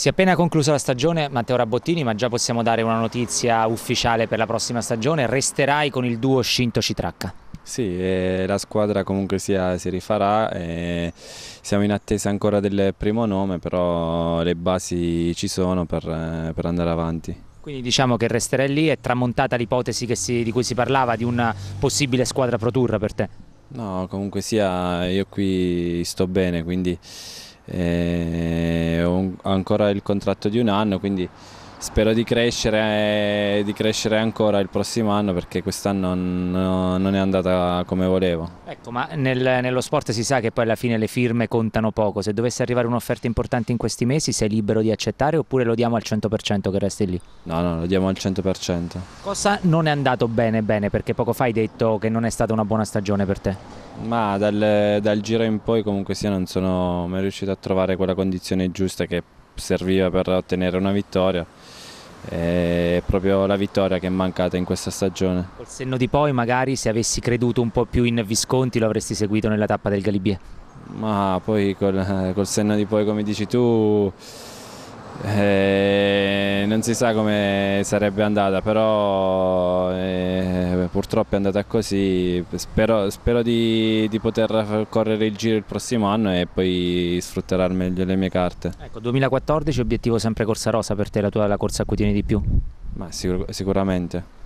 Si è appena conclusa la stagione Matteo Rabottini, ma già possiamo dare una notizia ufficiale per la prossima stagione. Resterai con il duo Scinto Citracca. Sì, eh, la squadra comunque sia, si rifarà, eh, siamo in attesa ancora del primo nome, però le basi ci sono per, eh, per andare avanti. Quindi diciamo che resterai lì, è tramontata l'ipotesi di cui si parlava di una possibile squadra Pro per te? No, comunque sia, io qui sto bene, quindi eh, ho ancora il contratto di un anno, quindi spero di crescere, eh, di crescere ancora il prossimo anno perché quest'anno non è andata come volevo. Ecco, ma nel, nello sport si sa che poi alla fine le firme contano poco, se dovesse arrivare un'offerta importante in questi mesi sei libero di accettare oppure lo diamo al 100% che resti lì? No, no, lo diamo al 100%. Cosa non è andato bene bene perché poco fa hai detto che non è stata una buona stagione per te? Ma dal, dal giro in poi comunque sia non sono mai riuscito a trovare quella condizione giusta che serviva per ottenere una vittoria. È proprio la vittoria che è mancata in questa stagione. Col senno di poi, magari se avessi creduto un po' più in Visconti, lo avresti seguito nella tappa del Galibier. Ma poi col, col senno di poi, come dici tu, eh, non si sa come sarebbe andata, però eh, purtroppo è andata così. Spero, spero di, di, poter correre il giro il prossimo anno e poi sfrutterò al meglio le mie carte. Ecco, 2014 obiettivo sempre corsa rosa per te, la tua la corsa a cui tieni di più? Ma sicur sicuramente.